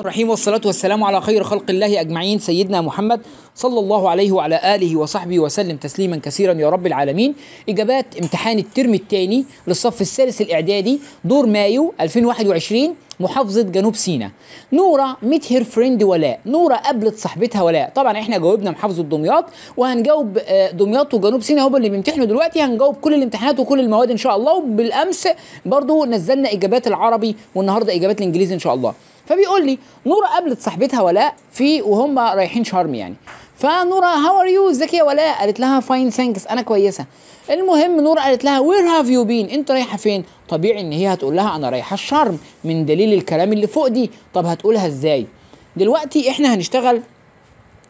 الرحيم والصلاة والسلام على خير خلق الله أجمعين سيدنا محمد صلى الله عليه وعلى آله وصحبه وسلم تسليما كثيرا يا رب العالمين إجابات امتحان الترم الثاني للصف الثالث الإعدادي دور مايو 2021 محافظة جنوب سينا نورة ميت هير فريند ولاء نورة قابلت صاحبتها ولاء طبعا احنا جاوبنا محافظة دمياط وهنجاوب آه، دمياط وجنوب سينا هم اللي بيمتحنوا دلوقتي هنجاوب كل الامتحانات وكل المواد ان شاء الله وبالامس برضو نزلنا اجابات العربي والنهارده اجابات الانجليزي ان شاء الله فبيقول لي نورا قابلت صاحبتها ولاء في وهم رايحين شرم يعني فنورا هاو ار يو ازيك يا ولاء قالت لها فاين ثانكس انا كويسه المهم نورا قالت لها وير هاف يو بين انت رايحه فين طبيعي ان هي هتقول لها انا رايحه الشرم من دليل الكلام اللي فوق دي طب هتقولها ازاي دلوقتي احنا هنشتغل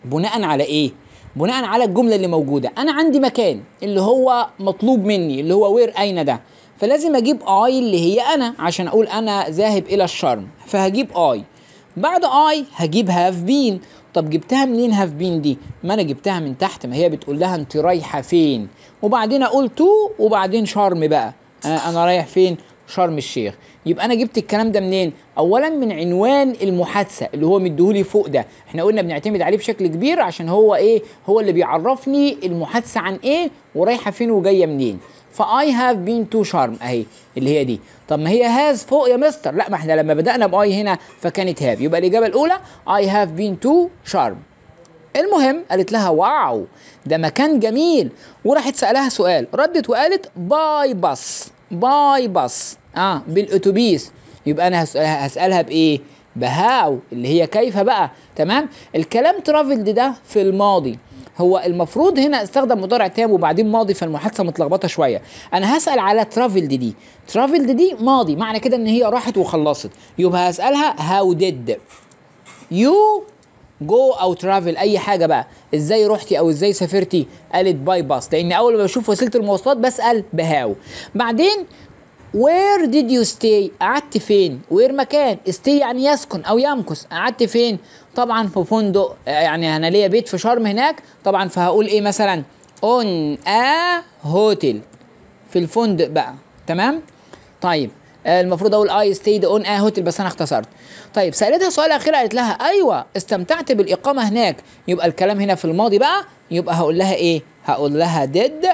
بناء على ايه بناء على الجمله اللي موجوده انا عندي مكان اللي هو مطلوب مني اللي هو وير اين ده فلازم اجيب اي اللي هي انا عشان اقول انا ذاهب الى الشرم فهجيب اي بعد اي هجيب هاف بين طب جبتها منين هاف بين دي ما انا جبتها من تحت ما هي بتقول لها انت رايحه فين وبعدين اقول تو وبعدين شرم بقى انا رايح فين شرم الشيخ يبقى انا جبت الكلام ده منين اولا من عنوان المحادثه اللي هو مديهولي فوق ده احنا قلنا بنعتمد عليه بشكل كبير عشان هو ايه هو اللي بيعرفني المحادثه عن ايه ورايحه فين وجايه منين فاي هاف بين تو شرم اهي اللي هي دي طب ما هي هاز فوق يا مستر لا ما احنا لما بدانا باي هنا فكانت هاف يبقى الاجابه الاولى اي هاف بين تو شرم المهم قالت لها واو ده مكان جميل وراحت سالها سؤال ردت وقالت باي باص باي باص اه بالاتوبيس يبقى انا هسألها, هسألها بايه بهاو اللي هي كيف بقى تمام الكلام ترافلد ده في الماضي هو المفروض هنا استخدم مضارع تام وبعدين ماضي فالمحادثه متلخبطه شويه انا هسال على ترافلد دي ترافلد دي ماضي معنى كده ان هي راحت وخلصت يبقى هسالها هاو ديد يو جو او ترافل اي حاجه بقى ازاي رحتي او ازاي سافرتي قالت باي باص لان اول ما بشوف وسيله المواصلات بسال بهاو بعدين وير ديد يو ستي قعدت فين وير مكان ستي يعني يسكن او يمكث قعدت فين طبعا في فندق يعني انا ليا بيت في شرم هناك طبعا فهقول ايه مثلا اون ا هوتيل في الفندق بقى تمام طيب آه، المفروض اقول اي ستيد اون ا هوتل بس انا اختصرت طيب سالتها سؤال اخير قالت لها ايوه استمتعت بالاقامه هناك يبقى الكلام هنا في الماضي بقى يبقى هقول لها ايه هقول لها ديد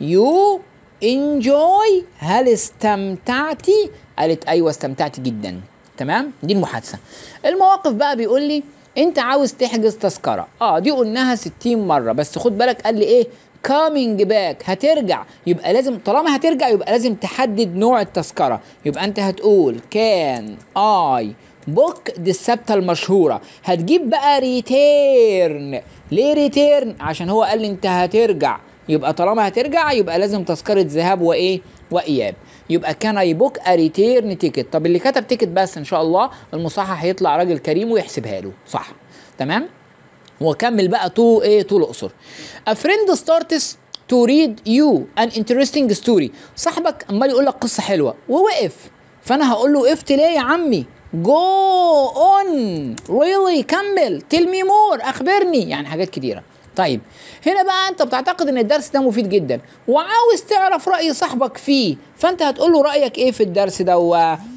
يو انجوي هل استمتعتي قالت ايوه استمتعت جدا تمام دي المحادثه المواقف بقى بيقول لي انت عاوز تحجز تذكره اه دي قلناها 60 مره بس خد بالك قال لي ايه كامينج باك هترجع يبقى لازم طالما هترجع يبقى لازم تحدد نوع التذكره يبقى انت هتقول كان اي بوك دي الثابته المشهوره هتجيب بقى ريتيرن ليه ريتيرن عشان هو قال لي انت هترجع يبقى طالما هترجع يبقى لازم تذكره ذهاب وايه واياب يبقى كان اي بوك ا ريتيرن تيكت طب اللي كتب تيكت بس ان شاء الله المصحح هيطلع راجل كريم ويحسبها له صح تمام وكمل بقى تو ايه تو الاقصر A friend starts to read you an interesting story صاحبك عمال يقول لك قصه حلوه ووقف فانا هقول له وقفت ليه يا عمي جو اون ريلي كمل تيل مي مور اخبرني يعني حاجات كتيره طيب هنا بقى انت بتعتقد ان الدرس ده مفيد جدا وعاوز تعرف راي صاحبك فيه فانت هتقول له رايك ايه في الدرس ده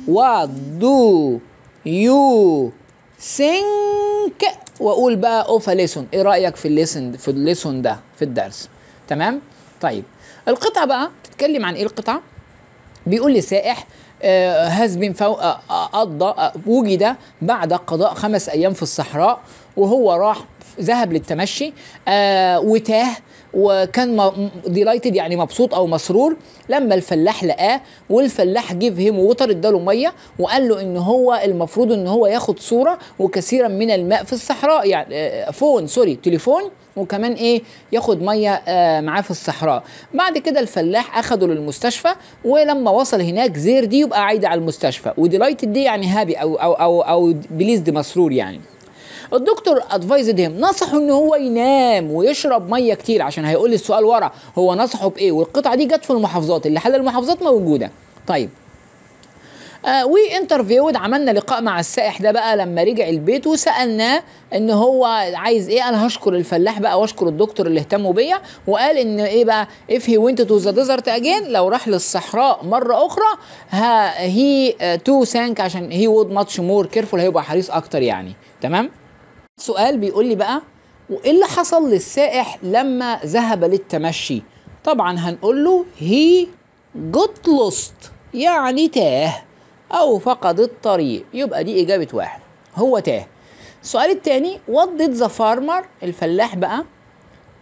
وات دو يو ثينك واقول بقى اوف ليسون ايه رايك في الليسن في الليسون ده في الدرس تمام طيب القطعه بقى تتكلم عن ايه القطعه بيقول لي سائح آه، هاز بين فوق آه، آه، قضى وجد بعد قضاء خمس ايام في الصحراء وهو راح ذهب للتمشي آه وتاه وكان ديلايتد يعني مبسوط او مسرور لما الفلاح لقاه والفلاح جيف هيم ووتر اداله ميه وقال له ان هو المفروض ان هو ياخد صوره وكثيرا من الماء في الصحراء يعني فون سوري تليفون وكمان ايه ياخد ميه آه معاه في الصحراء بعد كده الفلاح اخده للمستشفى ولما وصل هناك زير دي يبقى عايده على المستشفى وديلايتد دي يعني هابي او او او, أو بليز دي مسرور يعني الدكتور ادفايزد هيم نصحه ان هو ينام ويشرب ميه كتير عشان هيقول لي السؤال ورا هو نصحه بايه والقطعه دي جت في المحافظات اللي حل المحافظات موجوده طيب آه وي انترفيود عملنا لقاء مع السائح ده بقى لما رجع البيت وسالناه ان هو عايز ايه انا هشكر الفلاح بقى واشكر الدكتور اللي اهتموا بيا وقال ان ايه بقى اف هي وينت تو ذا ديزرت اجين لو راح للصحراء مره اخرى ها هي تو ثانك عشان هي وود ماتش مور كيرفول هيبقى حريص اكتر يعني تمام سؤال بيقول لي بقى وايه اللي حصل للسائح لما ذهب للتمشي طبعا هنقول له هي جوت لوست يعني تاه او فقد الطريق يبقى دي اجابه واحد هو تاه السؤال الثاني وات did ذا فارمر الفلاح بقى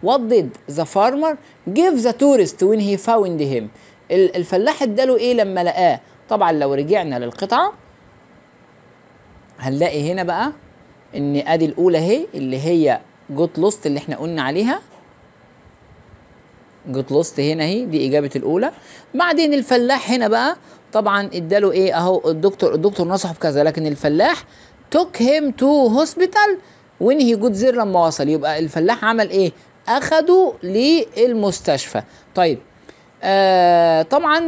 وات did ذا فارمر جيف ذا تورست وين هي فاوند هيم الفلاح اداله ايه لما لقاه طبعا لو رجعنا للقطعه هنلاقي هنا بقى ان ادي الاولى اهي اللي هي جوت لوست اللي احنا قلنا عليها جوت لوست هنا اهي دي اجابه الاولى بعدين الفلاح هنا بقى طبعا اداله ايه اهو الدكتور الدكتور نصحه بكذا لكن الفلاح توك هيم تو هوسبيتال وين هي جود زير لما وصل يبقى الفلاح عمل ايه اخده للمستشفى طيب آه طبعا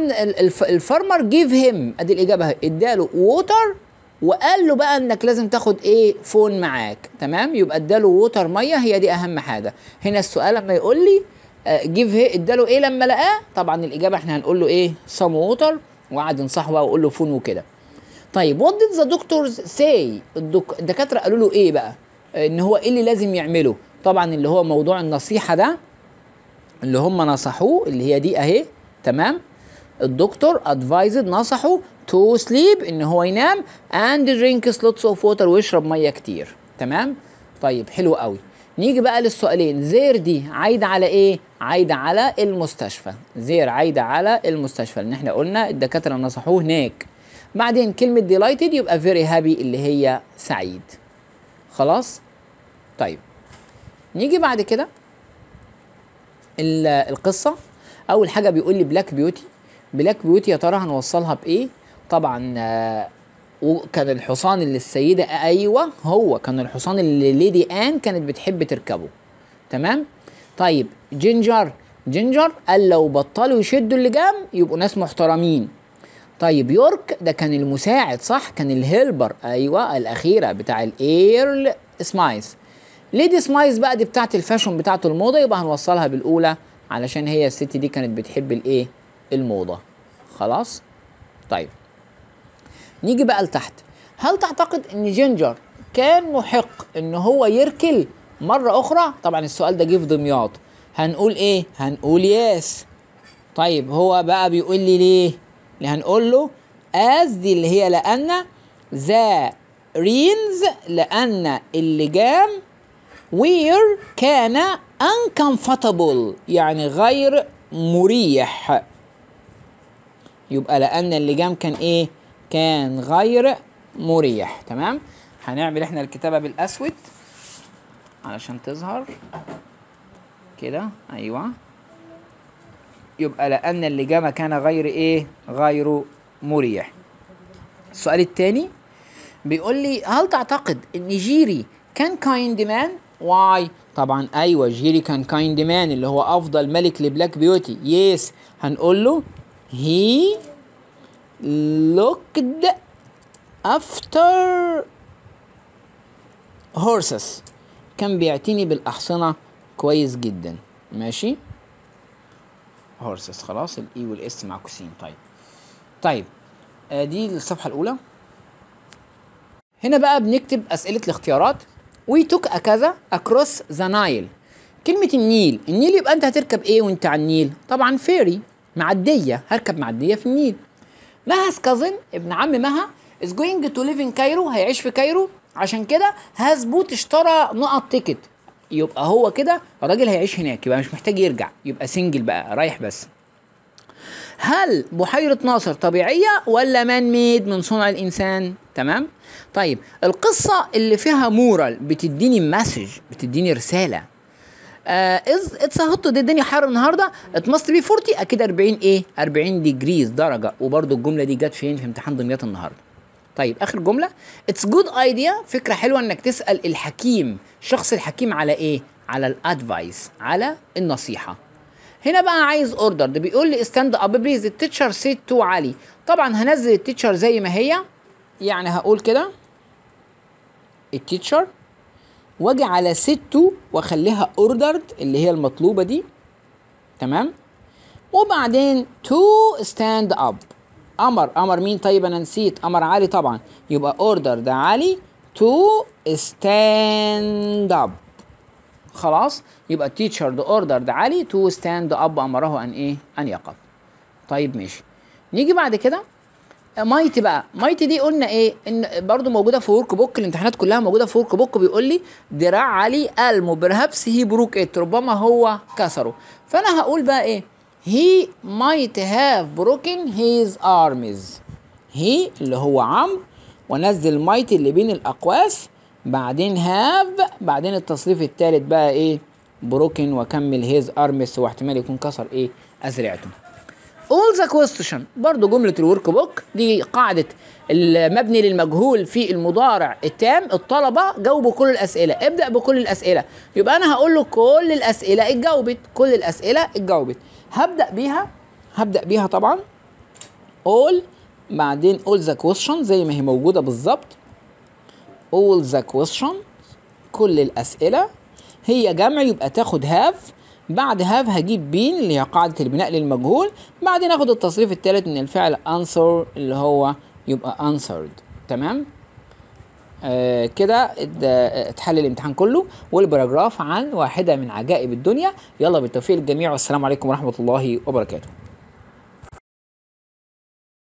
الفارمر جيف هيم ادي الاجابه اداله ووتر وقال له بقى انك لازم تاخد ايه فون معاك تمام يبقى اداله ووتر ميه هي دي اهم حاجه هنا السؤال لما يقول لي جيف آه، اداله ايه لما لقاه طبعا الاجابه احنا هنقول له ايه سام ووتر وقعد ينصحه بقى ويقول له فون وكده طيب وات ديد ذا دكتورز ساي الدكاتره قالوا له ايه بقى آه، ان هو ايه اللي لازم يعمله طبعا اللي هو موضوع النصيحه ده اللي هم نصحوه اللي هي دي اهي تمام الدكتور ادفايزد نصحه تو سليب ان هو ينام اند درينك سلوتس اوف ووتر ويشرب ميه كتير تمام طيب حلو قوي نيجي بقى للسؤالين زير دي عايده على ايه عايده على المستشفى زير عايده على المستشفى لان احنا قلنا الدكاتره نصحوه هناك بعدين كلمه ديلايتد يبقى فيري هابي اللي هي سعيد خلاص طيب نيجي بعد كده القصه اول حاجه بيقول لي بلاك بيوتي بلاك بيوتي يا ترى هنوصلها بايه طبعا آه، وكان الحصان اللي السيده آه، ايوه هو كان الحصان اللي ليدي ان كانت بتحب تركبه تمام طيب جينجر جينجر قال لو بطلوا يشدوا اللجام يبقوا ناس محترمين طيب يورك ده كان المساعد صح كان الهيلبر ايوه الاخيره بتاع الايرل سمايز ليدي سمايز بقى دي بتاعه الفاشون بتاعته الموضه يبقى هنوصلها بالاولى علشان هي الست دي كانت بتحب الايه الموضه خلاص طيب نيجي بقى لتحت هل تعتقد ان جينجر كان محق ان هو يركل مره اخرى طبعا السؤال ده جه في دمياط هنقول ايه هنقول ياس طيب هو بقى بيقول لي ليه اللي هنقول له از دي اللي هي لان ذا رينز لان اللجام وير كان uncomfortable يعني غير مريح يبقى لأن اللجام كان إيه؟ كان غير مريح تمام؟ هنعمل إحنا الكتابة بالأسود علشان تظهر كده أيوه يبقى لأن اللجام كان غير إيه؟ غير مريح. السؤال الثاني بيقول لي هل تعتقد إن جيري كان كايند مان؟ واي طبعا أيوه جيري كان كايند مان اللي هو أفضل ملك لبلاك بيوتي. يس هنقول له He looked after horses كان بيعتني بالأحصنة كويس جدا ماشي horses خلاص الاي e والاس معكوسين طيب طيب آه، دي الصفحة الأولى هنا بقى بنكتب أسئلة الاختيارات وي توك كذا across the Nile كلمة النيل النيل يبقى أنت هتركب إيه وأنت على النيل طبعا فيري معديه هركب معديه في النيل مها كازن ابن عم مها از جوينج تو ليف ان كايرو هيعيش في كايرو عشان كده هاز بوت اشترى نقط تيكت يبقى هو كده الراجل هيعيش هناك يبقى مش محتاج يرجع يبقى سنجل بقى رايح بس هل بحيرة ناصر طبيعية ولا مان ميد من صنع الإنسان؟ تمام؟ طيب القصة اللي فيها مورال بتديني مسج بتديني رسالة آه، از اتس هوت دي الدنيا حر النهارده ات ماست بي 40 اكيد 40 ايه 40 ديجريز درجه وبرده الجمله دي جت فين في امتحان دمياط النهارده طيب اخر جمله اتس جود ايديا فكره حلوه انك تسال الحكيم شخص الحكيم على ايه على الادفايس على النصيحه هنا بقى عايز اوردر ده بيقول لي ستاند اب بليز التيتشر سيت تو علي طبعا هنزل التيتشر زي ما هي يعني هقول كده التيتشر واجي على ستو واخليها اوردرد اللي هي المطلوبه دي تمام وبعدين تو ستاند اب امر امر مين طيب انا نسيت امر علي طبعا يبقى اوردر ده علي تو ستاند اب خلاص يبقى التيتشر ده اوردر ده علي تو ستاند اب امره ان ايه ان يقف طيب ماشي نيجي بعد كده مايتي بقى مايتي دي قلنا ايه ان برضو موجوده في ورك بوك الامتحانات كلها موجوده في ورك بوك بيقول لي دراع علي المو برهابس هي بروك ات ربما هو كسره فانا هقول بقى ايه هي مايت هاف بروكن هيز ارمز هي اللي هو عمرو وانزل مايتي اللي بين الاقواس بعدين هاف بعدين التصريف الثالث بقى ايه بروكن واكمل هيز ارمس واحتمال يكون كسر ايه اذرعته all the question برضو جملة الورك بوك دي قاعدة المبني للمجهول في المضارع التام الطلبة جاوبوا كل الأسئلة ابدأ بكل الأسئلة يبقى أنا هقول له كل الأسئلة اتجاوبت كل الأسئلة اتجاوبت هبدأ بيها هبدأ بيها طبعا all بعدين all the question زي ما هي موجودة بالظبط all the question كل الأسئلة هي جمع يبقى تاخد have بعد هاف هجيب بين اللي هي قاعدة البناء للمجهول بعدين اخد التصريف الثالث من الفعل answer اللي هو يبقى answered تمام آه كده اتحل الامتحان كله والبراجراف عن واحدة من عجائب الدنيا يلا بالتوفيق للجميع والسلام عليكم ورحمة الله وبركاته